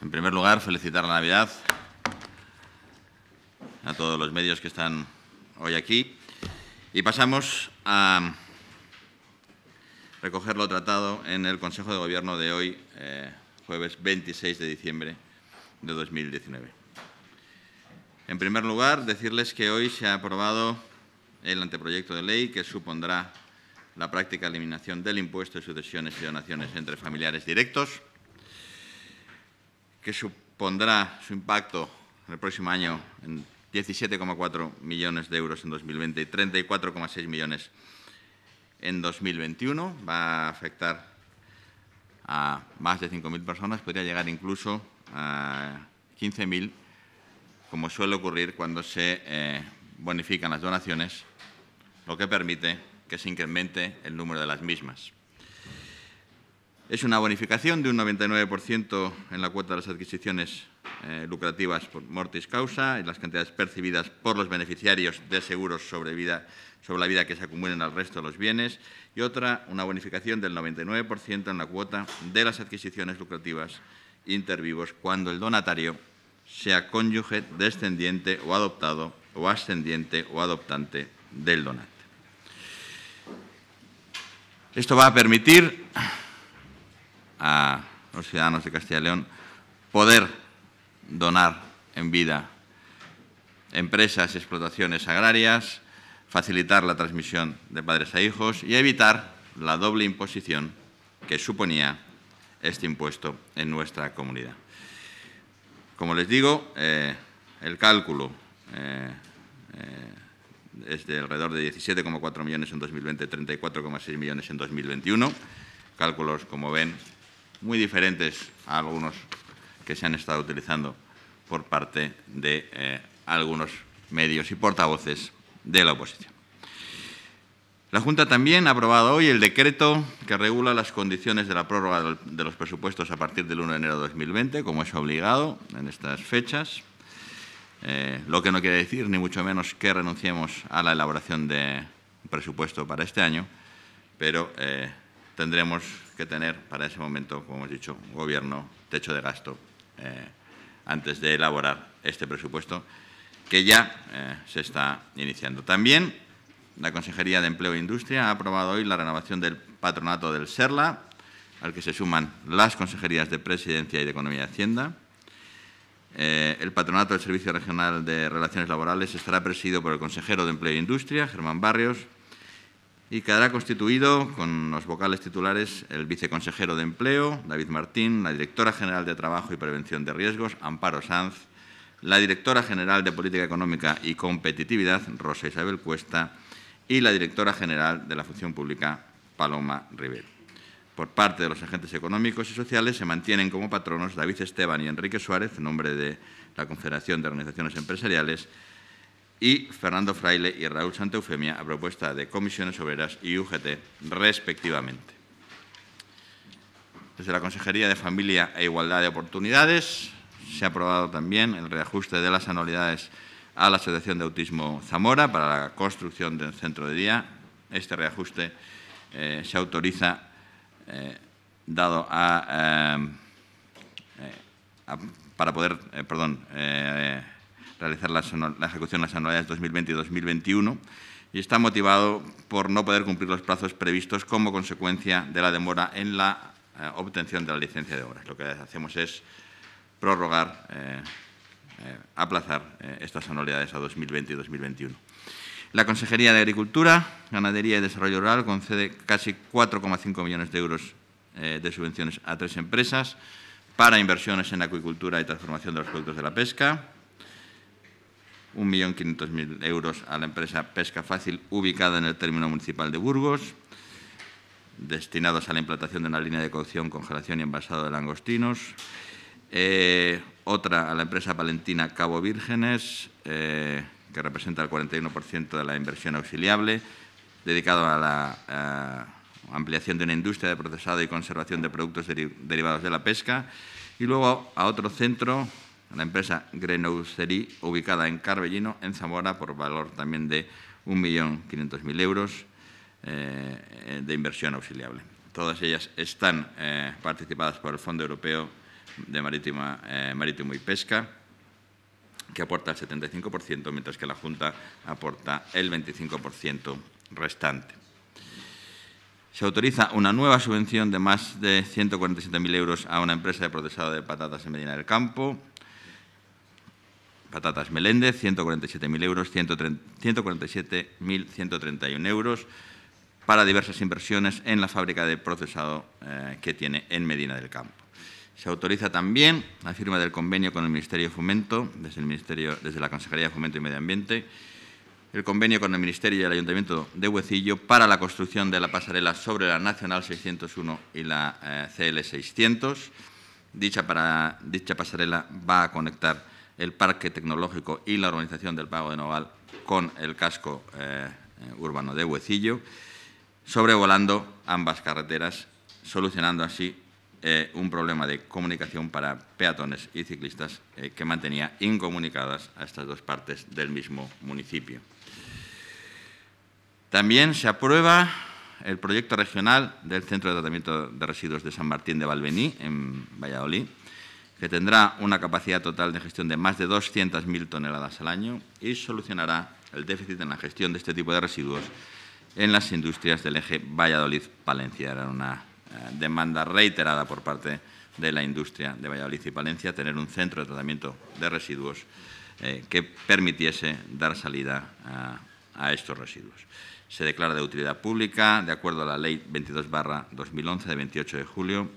En primer lugar, felicitar la Navidad a todos los medios que están hoy aquí. Y pasamos a recoger lo tratado en el Consejo de Gobierno de hoy, eh, jueves 26 de diciembre de 2019. En primer lugar, decirles que hoy se ha aprobado el anteproyecto de ley que supondrá la práctica eliminación del impuesto de sucesiones y donaciones entre familiares directos que supondrá su impacto en el próximo año en 17,4 millones de euros en 2020 y 34,6 millones en 2021. Va a afectar a más de 5.000 personas, podría llegar incluso a 15.000, como suele ocurrir cuando se eh, bonifican las donaciones, lo que permite que se incremente el número de las mismas. Es una bonificación de un 99% en la cuota de las adquisiciones eh, lucrativas por mortis causa y las cantidades percibidas por los beneficiarios de seguros sobre, vida, sobre la vida que se acumulen al resto de los bienes. Y otra, una bonificación del 99% en la cuota de las adquisiciones lucrativas intervivos cuando el donatario sea cónyuge, descendiente o adoptado o ascendiente o adoptante del donante. Esto va a permitir a los ciudadanos de Castilla y León poder donar en vida empresas y explotaciones agrarias, facilitar la transmisión de padres a hijos y evitar la doble imposición que suponía este impuesto en nuestra comunidad. Como les digo, eh, el cálculo eh, eh, es de alrededor de 17,4 millones en 2020, 34,6 millones en 2021. Cálculos, como ven, muy diferentes a algunos que se han estado utilizando por parte de eh, algunos medios y portavoces de la oposición. La Junta también ha aprobado hoy el decreto que regula las condiciones de la prórroga de los presupuestos a partir del 1 de enero de 2020, como es obligado en estas fechas, eh, lo que no quiere decir ni mucho menos que renunciemos a la elaboración de presupuesto para este año, pero eh, tendremos que tener para ese momento, como hemos dicho, un gobierno, techo de gasto, eh, antes de elaborar este presupuesto que ya eh, se está iniciando. También la Consejería de Empleo e Industria ha aprobado hoy la renovación del patronato del SERLA, al que se suman las consejerías de Presidencia y de Economía y Hacienda. Eh, el patronato del Servicio Regional de Relaciones Laborales estará presidido por el consejero de Empleo e Industria, Germán Barrios, y quedará constituido con los vocales titulares el viceconsejero de Empleo, David Martín, la directora general de Trabajo y Prevención de Riesgos, Amparo Sanz, la directora general de Política Económica y Competitividad, Rosa Isabel Cuesta, y la directora general de la Función Pública, Paloma Rivera. Por parte de los agentes económicos y sociales se mantienen como patronos David Esteban y Enrique Suárez, en nombre de la Confederación de Organizaciones Empresariales, y Fernando Fraile y Raúl Santeufemia, a propuesta de Comisiones Obreras y UGT, respectivamente. Desde la Consejería de Familia e Igualdad de Oportunidades se ha aprobado también el reajuste de las anualidades a la Asociación de Autismo Zamora para la construcción del centro de día. Este reajuste eh, se autoriza eh, dado a, eh, a, para poder, perdón, realizar la ejecución de las anualidades 2020 y 2021 y está motivado por no poder cumplir los plazos previstos como consecuencia de la demora en la eh, obtención de la licencia de obras. Lo que hacemos es prorrogar, eh, eh, aplazar estas anualidades a 2020 y 2021. La Consejería de Agricultura, Ganadería y Desarrollo Rural concede casi 4,5 millones de euros de subvenciones a tres empresas para inversiones en acuicultura y transformación de los productos de la pesca, 1.500.000 euros a la empresa Pesca Fácil, ubicada en el término municipal de Burgos, destinados a la implantación de una línea de cocción, congelación y envasado de langostinos. Eh, otra a la empresa Valentina Cabo Vírgenes, eh, que representa el 41% de la inversión auxiliable, dedicado a la eh, ampliación de una industria de procesado y conservación de productos derivados de la pesca. Y luego a otro centro la empresa Grenoucerie, ubicada en Carbellino, en Zamora, por valor también de 1.500.000 euros eh, eh, de inversión auxiliable. Todas ellas están eh, participadas por el Fondo Europeo de Marítima, Marítimo y Pesca, que aporta el 75%, mientras que la Junta aporta el 25% restante. Se autoriza una nueva subvención de más de 147.000 euros a una empresa de procesado de patatas en Medina del Campo, Patatas Meléndez, 147.000 euros, 147.131 euros para diversas inversiones en la fábrica de procesado eh, que tiene en Medina del Campo. Se autoriza también la firma del convenio con el Ministerio de Fomento, desde, el Ministerio, desde la Consejería de Fomento y Medio Ambiente, el convenio con el Ministerio y el Ayuntamiento de Huecillo para la construcción de la pasarela sobre la Nacional 601 y la eh, CL 600. dicha pasarela va a conectar el parque tecnológico y la urbanización del Pago de Noval con el casco eh, urbano de Huecillo, sobrevolando ambas carreteras, solucionando así eh, un problema de comunicación para peatones y ciclistas eh, que mantenía incomunicadas a estas dos partes del mismo municipio. También se aprueba el proyecto regional del Centro de Tratamiento de Residuos de San Martín de Valvení, en Valladolid, que tendrá una capacidad total de gestión de más de 200.000 toneladas al año y solucionará el déficit en la gestión de este tipo de residuos en las industrias del eje Valladolid-Palencia. Era una eh, demanda reiterada por parte de la industria de Valladolid y Palencia tener un centro de tratamiento de residuos eh, que permitiese dar salida a, a estos residuos. Se declara de utilidad pública de acuerdo a la Ley 22-2011 de 28 de julio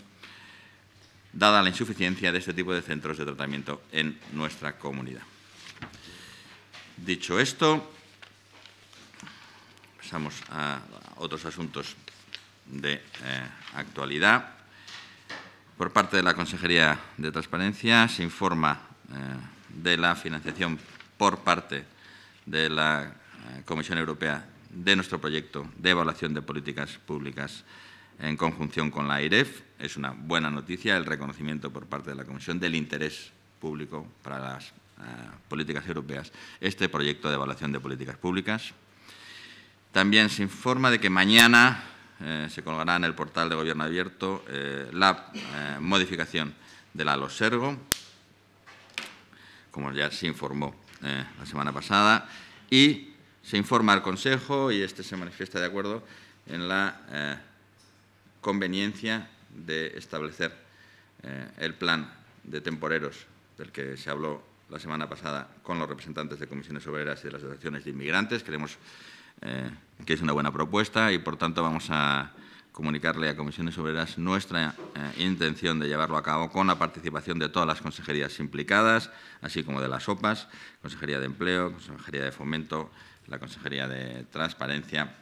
dada la insuficiencia de este tipo de centros de tratamiento en nuestra comunidad. Dicho esto, pasamos a otros asuntos de eh, actualidad. Por parte de la Consejería de Transparencia se informa eh, de la financiación por parte de la eh, Comisión Europea de nuestro proyecto de evaluación de políticas públicas en conjunción con la AIREF. Es una buena noticia el reconocimiento por parte de la Comisión del interés público para las eh, políticas europeas, este proyecto de evaluación de políticas públicas. También se informa de que mañana eh, se colgará en el portal de Gobierno Abierto eh, la modificación de la LOSERGO, como ya se informó la semana pasada, y se informa al Consejo, y este se manifiesta de acuerdo, en la conveniencia de establecer eh, el plan de temporeros del que se habló la semana pasada con los representantes de comisiones obreras y de las asociaciones de inmigrantes. Creemos eh, que es una buena propuesta y, por tanto, vamos a comunicarle a comisiones obreras nuestra eh, intención de llevarlo a cabo con la participación de todas las consejerías implicadas, así como de las OPAs, Consejería de Empleo, Consejería de Fomento, la Consejería de Transparencia.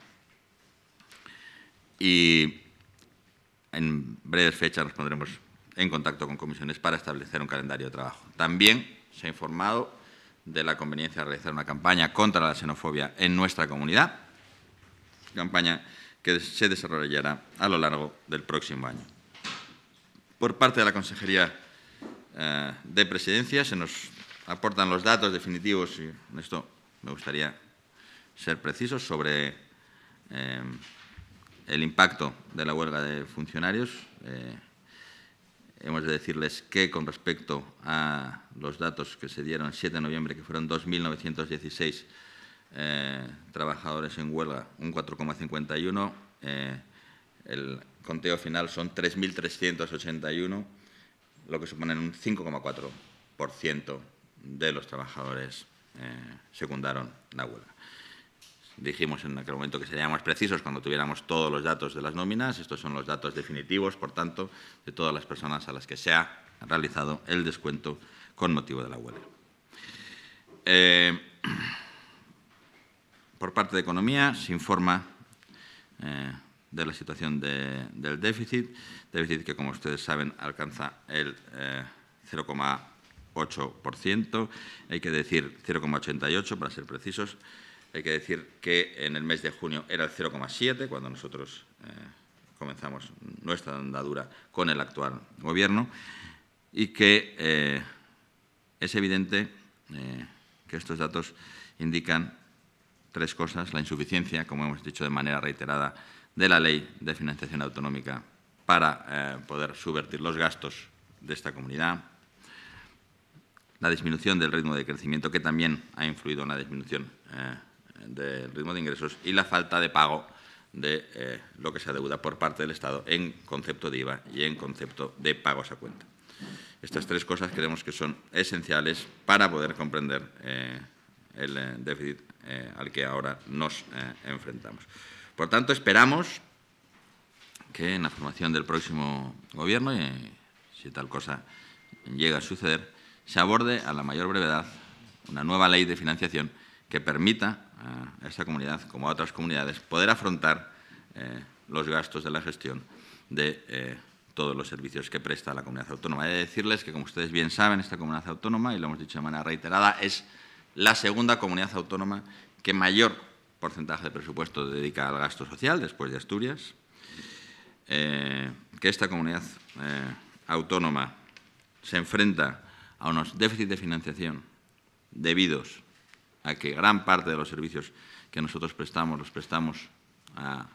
Y en breves fechas nos pondremos en contacto con comisiones para establecer un calendario de trabajo. También se ha informado de la conveniencia de realizar una campaña contra la xenofobia en nuestra comunidad, campaña que se desarrollará a lo largo del próximo año. Por parte de la Consejería eh, de Presidencia se nos aportan los datos definitivos, y en esto me gustaría ser preciso, sobre eh, el impacto de la huelga de funcionarios. Eh, hemos de decirles que con respecto a los datos que se dieron el 7 de noviembre, que fueron 2.916 eh, trabajadores en huelga, un 4,51, eh, el conteo final son 3.381, lo que supone un 5,4% de los trabajadores secundaron la huelga dijimos en aquel momento que seríamos precisos cuando tuviéramos todos los datos de las nóminas. Estos son los datos definitivos, por tanto, de todas las personas a las que se ha realizado el descuento con motivo de la huelga. Eh, por parte de Economía se informa eh, de la situación del déficit, déficit que, como ustedes saben, alcanza el 0,8%, eh, hay que decir 0,88 para ser precisos, hay que decir que en el mes de junio era el 0,7, cuando nosotros eh, comenzamos nuestra andadura con el actual Gobierno, y que eh, es evidente eh, que estos datos indican tres cosas. La insuficiencia, como hemos dicho de manera reiterada, de la Ley de Financiación Autonómica para poder subvertir los gastos de esta comunidad, la disminución del ritmo de crecimiento, que también ha influido en la disminución del ritmo de ingresos y la falta de pago de eh, lo que se adeuda por parte del Estado en concepto de IVA y en concepto de pagos a cuenta. Estas tres cosas creemos que son esenciales para poder comprender eh, el eh, déficit al que ahora nos enfrentamos. Por tanto, esperamos que en la formación del próximo Gobierno, y si tal cosa llega a suceder, se aborde a la mayor brevedad una nueva ley de financiación que permita a esta comunidad como a otras comunidades poder afrontar eh, los gastos de la gestión de eh, todos los servicios que presta la comunidad autónoma. He de decirles que, como ustedes bien saben, esta comunidad autónoma, y lo hemos dicho de manera reiterada, es la segunda comunidad autónoma que mayor porcentaje de presupuesto dedica al gasto social, después de Asturias, eh, que esta comunidad autónoma se enfrenta a unos déficits de financiación debidos a que gran parte de los servicios que nosotros prestamos los prestamos a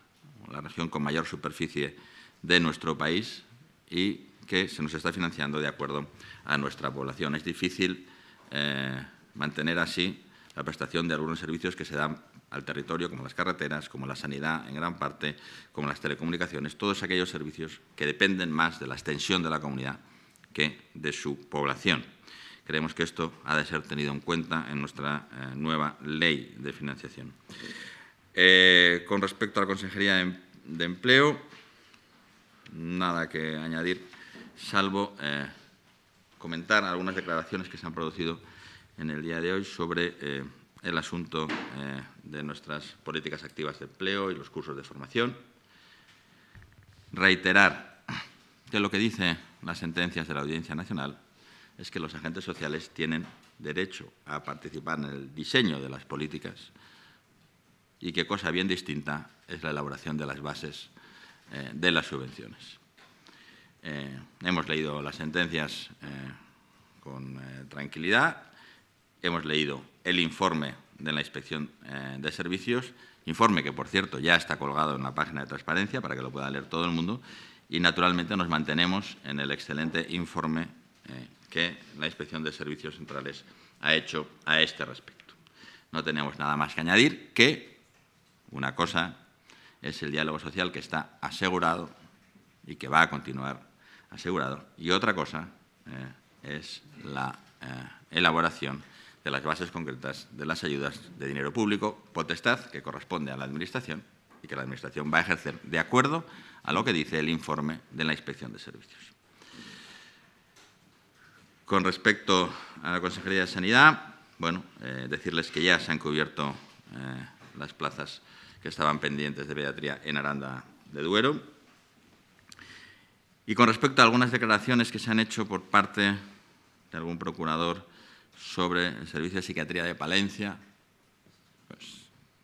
la región con mayor superficie de nuestro país y que se nos está financiando de acuerdo a nuestra población. Es difícil eh, mantener así la prestación de algunos servicios que se dan al territorio, como las carreteras, como la sanidad en gran parte, como las telecomunicaciones, todos aquellos servicios que dependen más de la extensión de la comunidad que de su población. Creemos que esto ha de ser tenido en cuenta en nuestra eh, nueva ley de financiación. Eh, con respecto a la Consejería de, em-, Empleo, nada que añadir, salvo eh, comentar algunas declaraciones que se han producido en el día de hoy sobre el asunto de nuestras políticas activas de empleo y los cursos de formación. Reiterar que lo que dicen las sentencias de la Audiencia Nacional es que los agentes sociales tienen derecho a participar en el diseño de las políticas y que cosa bien distinta es la elaboración de las bases eh, de las subvenciones. Eh, hemos leído las sentencias eh, con tranquilidad, hemos leído el informe de la Inspección de Servicios, informe que, por cierto, ya está colgado en la página de transparencia para que lo pueda leer todo el mundo, y naturalmente nos mantenemos en el excelente informe que la Inspección de Servicios Centrales ha hecho a este respecto. No tenemos nada más que añadir que una cosa es el diálogo social que está asegurado y que va a continuar asegurado. Y otra cosa eh, es la eh, elaboración de las bases concretas de las ayudas de dinero público, potestad que corresponde a la Administración y que la Administración va a ejercer de acuerdo a lo que dice el informe de la Inspección de Servicios. Con respecto a la Consejería de Sanidad, bueno, eh, decirles que ya se han cubierto eh, las plazas que estaban pendientes de pediatría en Aranda de Duero. Y con respecto a algunas declaraciones que se han hecho por parte de algún procurador sobre el Servicio de Psiquiatría de Palencia, pues,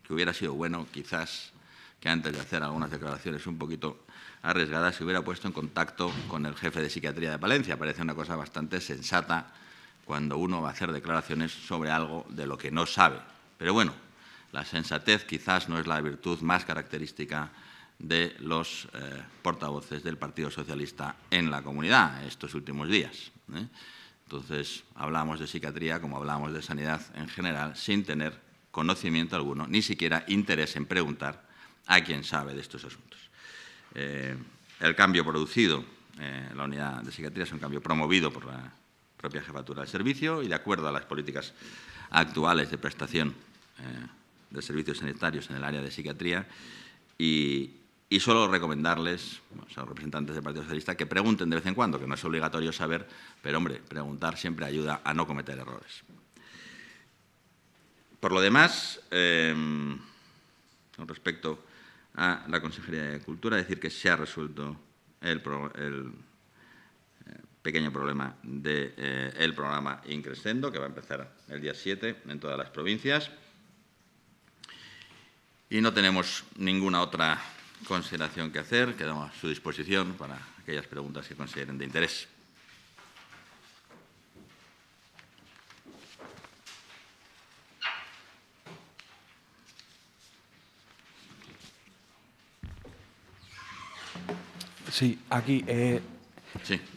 que hubiera sido bueno quizás que antes de hacer algunas declaraciones un poquito arriesgadas se hubiera puesto en contacto con el jefe de psiquiatría de Palencia. Parece una cosa bastante sensata cuando uno va a hacer declaraciones sobre algo de lo que no sabe. Pero bueno, la sensatez quizás no es la virtud más característica de los eh, portavoces del Partido Socialista en la comunidad estos últimos días. ¿eh? Entonces, hablamos de psiquiatría como hablamos de sanidad en general, sin tener conocimiento alguno, ni siquiera interés en preguntar a quien sabe de estos asuntos. Eh, el cambio producido en eh, la unidad de psiquiatría es un cambio promovido por la propia jefatura del servicio y de acuerdo a las políticas actuales de prestación eh, de servicios sanitarios en el área de psiquiatría y, solo recomendarles a los representantes del Partido Socialista que pregunten de vez en cuando, que no es obligatorio saber, pero hombre, preguntar siempre ayuda a no cometer errores. Por lo demás, con respecto a la Consejería de Cultura, decir que se ha resuelto el, eh, pequeño problema del eh, programa Increscendo, que va a empezar el día 7 en todas las provincias. Y no tenemos ninguna otra consideración que hacer, quedamos a su disposición para aquellas preguntas que consideren de interés. Sí, aquí. Eh,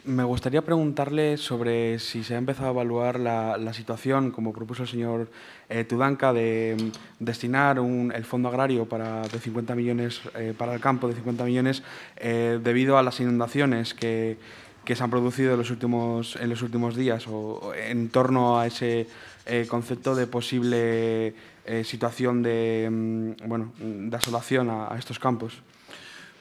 me gustaría preguntarle sobre si se ha empezado a evaluar la, situación, como propuso el señor eh, Tudanka Tudanca, de mm, destinar el fondo agrario para, de 50 millones, eh, para el campo de 50 millones debido a las inundaciones que, se han producido en los últimos, en los últimos días o, en torno a ese concepto de posible situación de, mm, bueno, de asolación a estos campos.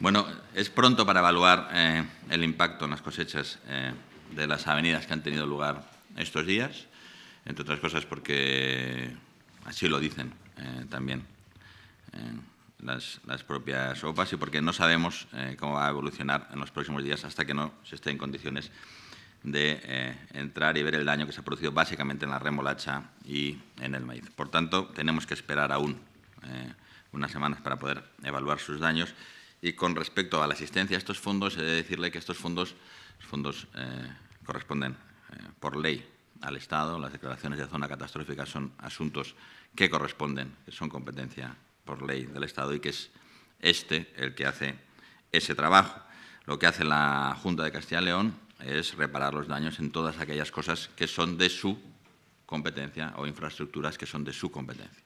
Bueno, es pronto para evaluar eh, el impacto en las cosechas eh, de las avenidas que han tenido lugar estos días, entre otras cosas porque así lo dicen eh, también las, las, propias OPAs y porque no sabemos cómo va a evolucionar en los próximos días hasta que no se esté en condiciones de entrar y ver el daño que se ha producido básicamente en la remolacha y en el maíz. Por tanto, tenemos que esperar aún unas semanas para poder evaluar sus daños y con respecto a la asistencia a estos fondos, he de decirle que estos fondos, fondos eh, corresponden eh, por ley al Estado. Las declaraciones de zona catastrófica son asuntos que corresponden, que son competencia por ley del Estado y que es este el que hace ese trabajo. Lo que hace la Junta de Castilla y León es reparar los daños en todas aquellas cosas que son de su competencia o infraestructuras que son de su competencia.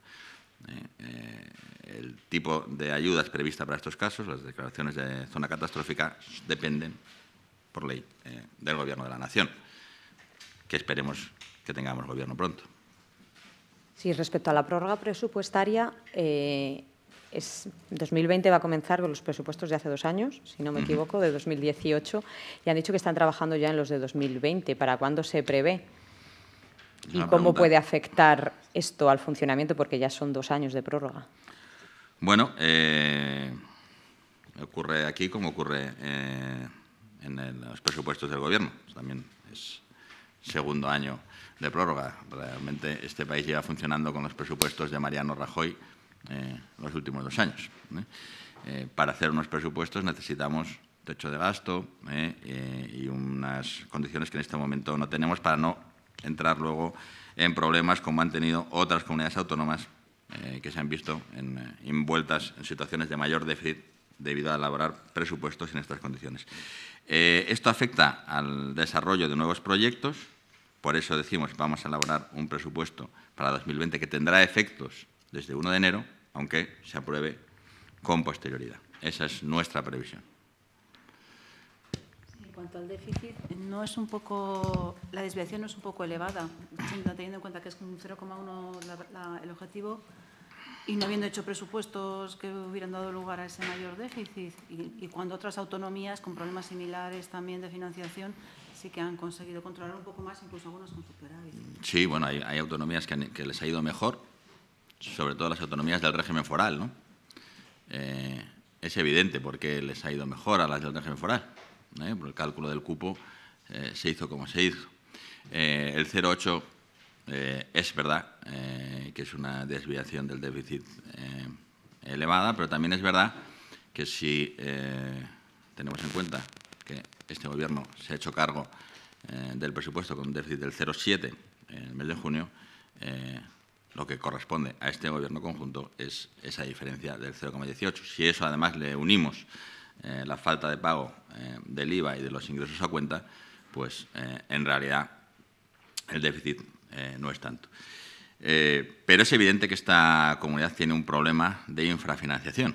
Eh, eh, el tipo de ayudas prevista para estos casos, las declaraciones de zona catastrófica, dependen, por ley, eh, del Gobierno de la Nación, que esperemos que tengamos Gobierno pronto. Sí, respecto a la prórroga presupuestaria, es 2020 va a comenzar con los presupuestos de hace dos años, si no me equivoco, de 2018, y han dicho que están trabajando ya en los de 2020. ¿Para cuándo se prevé? y cómo puede afectar esto al funcionamiento, porque ya son dos años de prórroga. Bueno, eh, ocurre aquí como ocurre eh, en los presupuestos del Gobierno. También es segundo año de prórroga. Realmente este país lleva funcionando con los presupuestos de Mariano Rajoy eh, los últimos dos años. para hacer unos presupuestos necesitamos techo de gasto y unas condiciones que en este momento no tenemos para no entrar luego en problemas como han tenido otras comunidades autónomas eh, que se han visto en, eh, envueltas en situaciones de mayor déficit debido a elaborar presupuestos en estas condiciones. Eh, esto afecta al desarrollo de nuevos proyectos, por eso decimos vamos a elaborar un presupuesto para 2020 que tendrá efectos desde 1 de enero, aunque se apruebe con posterioridad. Esa es nuestra previsión cuanto al déficit, no es un poco, la desviación no es un poco elevada, teniendo en cuenta que es un 0,1 el objetivo y no habiendo hecho presupuestos que hubieran dado lugar a ese mayor déficit. Y, cuando otras autonomías con problemas similares también de financiación sí que han conseguido controlar un poco más, incluso algunos con superávit. Sí, bueno, hay, autonomías que, les ha ido mejor, sobre todo las autonomías del régimen foral, eh, es evidente porque les ha ido mejor a las del régimen foral. ¿eh? por el cálculo del cupo eh, se hizo como se hizo. Eh, el 0,8 es verdad que es una desviación del déficit elevada, pero también es verdad que si tenemos en cuenta que este Gobierno se ha hecho cargo del presupuesto con un déficit del 0,7 en el mes de junio, lo que corresponde a este Gobierno conjunto es esa diferencia del 0,18. Si eso además le unimos eh, la falta de pago eh, del IVA y de los ingresos a cuenta, pues eh, en realidad el déficit no es tanto. pero es evidente que esta comunidad tiene un problema de infrafinanciación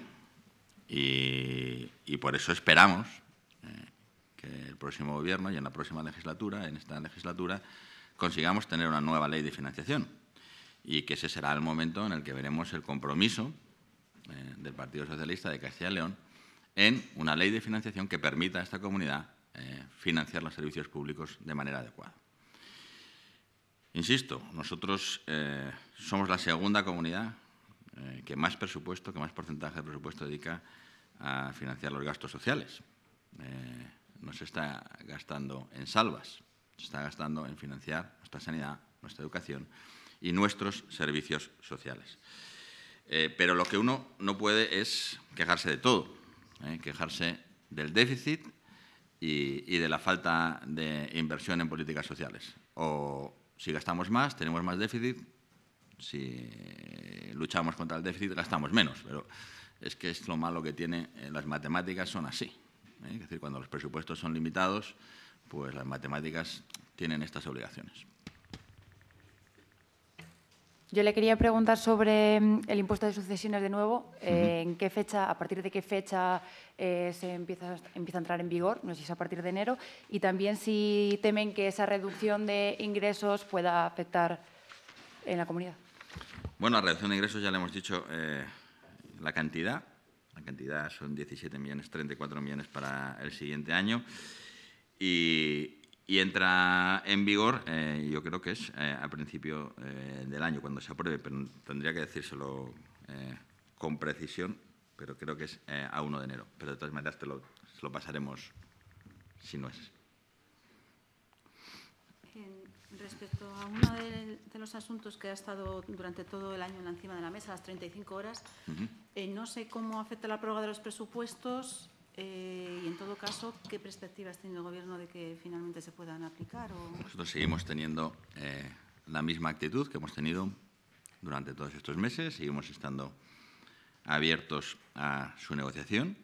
y, y por eso esperamos que el próximo gobierno y en la próxima legislatura, en esta legislatura, consigamos tener una nueva ley de financiación y que ese será el momento en el que veremos el compromiso del Partido Socialista de Castilla y León en una ley de financiación que permita a esta comunidad eh, financiar los servicios públicos de manera adecuada. Insisto, nosotros eh, somos la segunda comunidad eh, que más presupuesto, que más porcentaje de presupuesto dedica a financiar los gastos sociales. no se está gastando en salvas, se está gastando en financiar nuestra sanidad, nuestra educación y nuestros servicios sociales. pero lo que uno no puede es quejarse de todo. ¿eh? quejarse del déficit y, de la falta de inversión en políticas sociales. O si gastamos más, tenemos más déficit, si luchamos contra el déficit, gastamos menos. Pero es que es lo malo que tiene, eh, las matemáticas son así. ¿eh? Es decir, cuando los presupuestos son limitados, pues las matemáticas tienen estas obligaciones. Yo le quería preguntar sobre mm, el impuesto de sucesiones de nuevo. Eh, ¿En qué fecha, a partir de qué fecha eh, se empieza, a entrar en vigor? No sé si es a partir de enero. Y también si temen que esa reducción de ingresos pueda afectar en la comunidad. Bueno, la reducción de ingresos ya le hemos dicho eh, la cantidad. La cantidad son 17 millones, 34 millones para el siguiente año. Y y entra en vigor, eh, yo creo que es eh, a principio eh, del año, cuando se apruebe, pero tendría que decírselo con precisión, pero creo que es a 1 de enero. Pero de todas maneras te lo, pasaremos si no es. Respecto a uno de, los asuntos que ha estado durante todo el año en la encima de la mesa, las 35 horas, no sé cómo afecta la prórroga de los presupuestos eh, y en todo caso, ¿qué perspectivas tiene el Gobierno de que finalmente se puedan aplicar? Nosotros seguimos teniendo eh, la misma actitud que hemos tenido durante todos estos meses, seguimos estando abiertos a su negociación,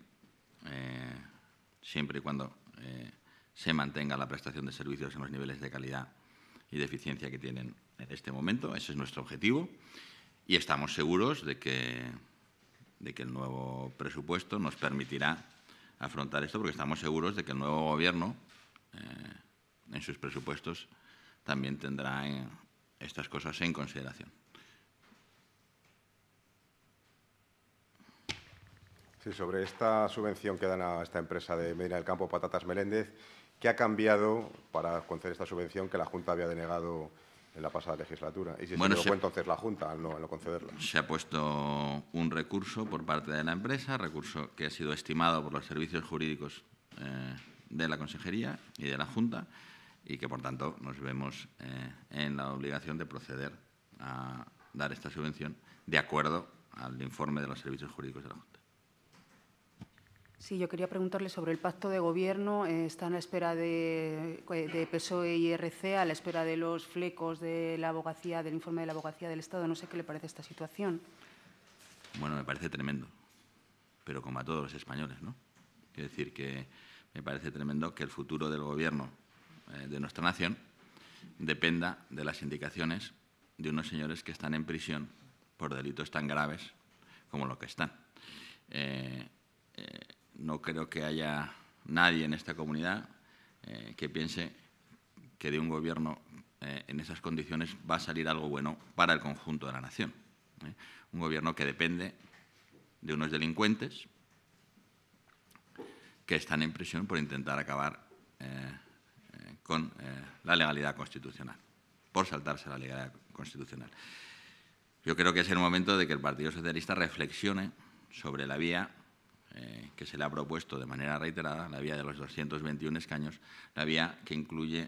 eh, siempre y cuando se mantenga la prestación de servicios en los niveles de calidad y de eficiencia que tienen en este momento. Ese es nuestro objetivo y estamos seguros de que, de que el nuevo presupuesto nos permitirá afrontar esto porque estamos seguros de que el nuevo gobierno, eh, en sus presupuestos, también tendrá eh, estas cosas en consideración. Sí, sobre esta subvención que dan a esta empresa de Medina del Campo, Patatas Meléndez, ¿qué ha cambiado para conceder esta subvención que la Junta había denegado? en la pasada legislatura. Y si bueno, se, entonces la Junta al no, concederla. Se ha puesto un recurso por parte de la empresa, recurso que ha sido estimado por los servicios jurídicos eh, de la Consejería y de la Junta y que, por tanto, nos vemos eh, en la obligación de proceder a dar esta subvención de acuerdo al informe de los servicios jurídicos de la Junta. Sí, yo quería preguntarle sobre el pacto de gobierno. Están eh, está a la espera de, PSOE eh, e y RC, a la espera de los flecos de la abogacía, del informe de la abogacía del Estado. No sé qué le parece esta situación. Bueno, me parece tremendo, pero como a todos los españoles, ¿no? Quiero decir que me parece tremendo que el futuro del gobierno eh, de nuestra nación dependa de las indicaciones de unos señores que están en prisión por delitos tan graves como lo que están. Eh, no creo que haya nadie en esta comunidad eh, que piense que de un gobierno eh, en esas condiciones va a salir algo bueno para el conjunto de la nación. ¿eh? Un gobierno que depende de unos delincuentes que están en prisión por intentar acabar con la legalidad constitucional, por saltarse la legalidad constitucional. Yo creo que es el momento de que el Partido Socialista reflexione sobre la vía que se le ha propuesto de manera reiterada, la vía de los 221 escaños, la vía que incluye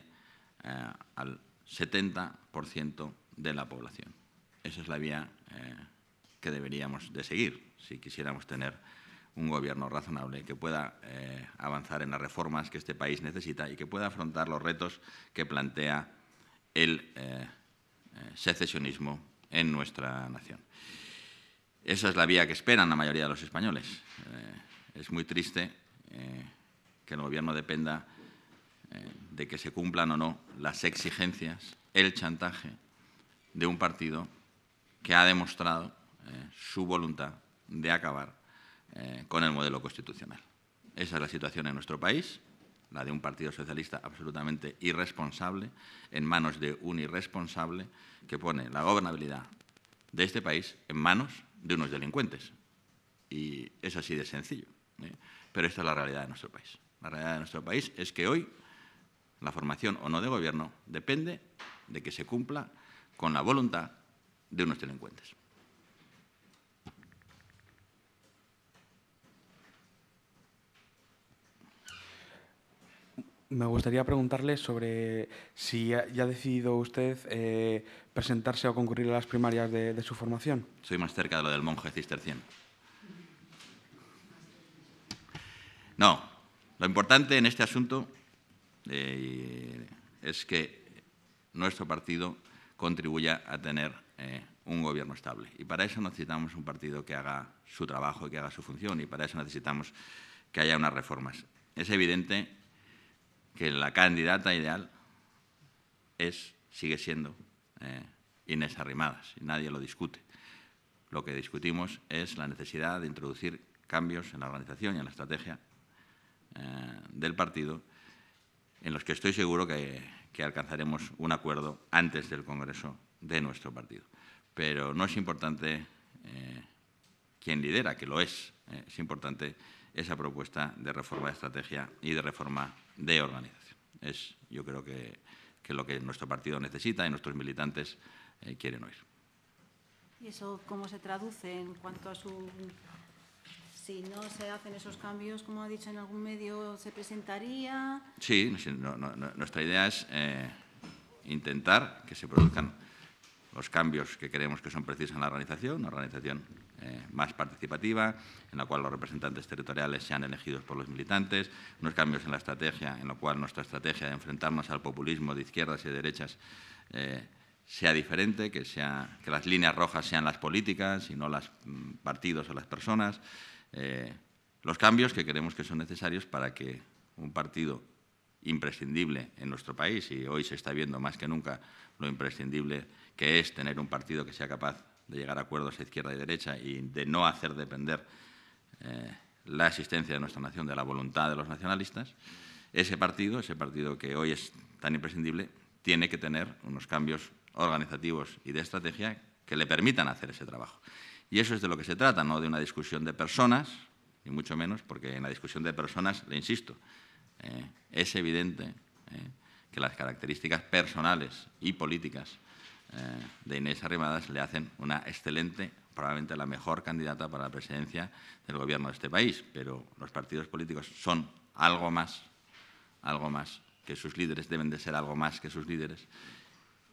eh, al 70% de la población. Esa es la vía eh, que deberíamos de seguir si quisiéramos tener un gobierno razonable que pueda eh, avanzar en las reformas que este país necesita y que pueda afrontar los retos que plantea el secesionismo en nuestra nación. Esa es la vía que esperan la mayoría de los españoles es muy triste eh, que el Gobierno dependa eh, de que se cumplan o no las exigencias, el chantaje de un partido que ha demostrado eh, su voluntad de acabar con el modelo constitucional. Esa es la situación en nuestro país, la de un partido socialista absolutamente irresponsable, en manos de un irresponsable que pone la gobernabilidad de este país en manos de unos delincuentes. Y es así de sencillo. ¿eh? Pero esta es la realidad de nuestro país. La realidad de nuestro país es que hoy la formación o no de gobierno depende de que se cumpla con la voluntad de unos delincuentes. Me gustaría preguntarle sobre si ya ha decidido usted eh, presentarse o concurrir a las primarias de, de, su formación. Soy más cerca de lo del monje cisterciano. No, lo importante en este asunto eh, es que nuestro partido contribuya a tener eh, un gobierno estable. Y para eso necesitamos un partido que haga su trabajo y que haga su función. Y para eso necesitamos que haya unas reformas. Es evidente que la candidata ideal es, sigue siendo eh, Inés Arrimadas, y nadie lo discute. Lo que discutimos es la necesidad de introducir cambios en la organización y en la estrategia eh, del partido, en los que estoy seguro que, alcanzaremos un acuerdo antes del Congreso de nuestro partido. Pero no es importante eh, quien lidera, que lo es, eh, es importante esa propuesta de reforma de estrategia y de reforma de organización. Es, yo creo que, lo que nuestro partido necesita y nuestros militantes quieren oír. ¿Y eso cómo se traduce en cuanto a su si no se hacen esos cambios, como ha dicho en algún medio, se presentaría. Sí, nuestra idea es eh, intentar que se produzcan los cambios que creemos que son precisos en la organización, una organización eh, más participativa, en la cual los representantes territoriales sean elegidos por los militantes, unos cambios en la estrategia, en la cual nuestra estrategia de enfrentarnos al populismo de izquierdas y derechas eh, sea diferente, que, sea, que las líneas rojas sean las políticas y no los mm, partidos o las personas. Eh, los cambios que creemos que son necesarios para que un partido imprescindible en nuestro país, y hoy se está viendo más que nunca lo imprescindible que es tener un partido que sea capaz de llegar a acuerdos a izquierda y derecha y de no hacer depender eh, la existencia de nuestra nación de la voluntad de los nacionalistas, ese partido, ese partido que hoy es tan imprescindible, tiene que tener unos cambios organizativos y de estrategia que le permitan hacer ese trabajo. Y eso es de lo que se trata, no de una discusión de personas, y mucho menos, porque en la discusión de personas, le insisto, eh, es evidente eh, que las características personales y políticas eh, de Inés Arrimadas le hacen una excelente, probablemente la mejor candidata para la presidencia del gobierno de este país. Pero los partidos políticos son algo más, algo más que sus líderes, deben de ser algo más que sus líderes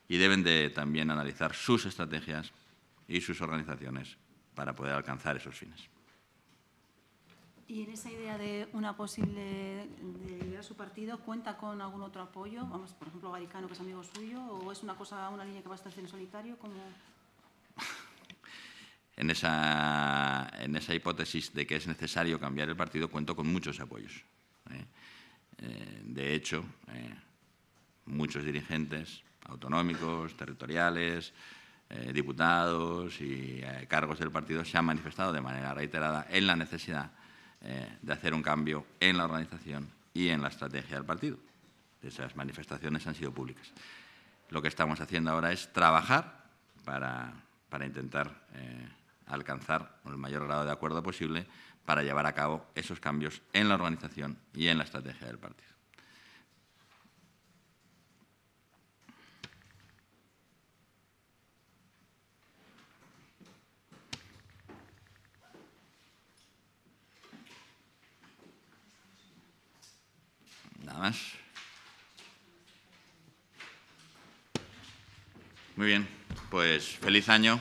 y deben de también analizar sus estrategias y sus organizaciones para poder alcanzar esos fines. ¿Y en esa idea de una posible de su partido, cuenta con algún otro apoyo? Vamos, por ejemplo, Garicano, que es amigo suyo, o es una cosa, una línea que va a estar en solitario, en esa, en esa hipótesis de que es necesario cambiar el partido, cuento con muchos apoyos. ¿eh? Eh, de hecho, eh, muchos dirigentes autonómicos, territoriales, eh, diputados y eh, cargos del partido se han manifestado de manera reiterada en la necesidad eh, de hacer un cambio en la organización y en la estrategia del partido. Esas manifestaciones han sido públicas. Lo que estamos haciendo ahora es trabajar para intentar alcanzar el mayor grado de acuerdo posible para llevar a cabo esos cambios en la organización y en la estrategia del partido. Nada más. Muy bien, pues feliz año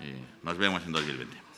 y nos vemos en 2020.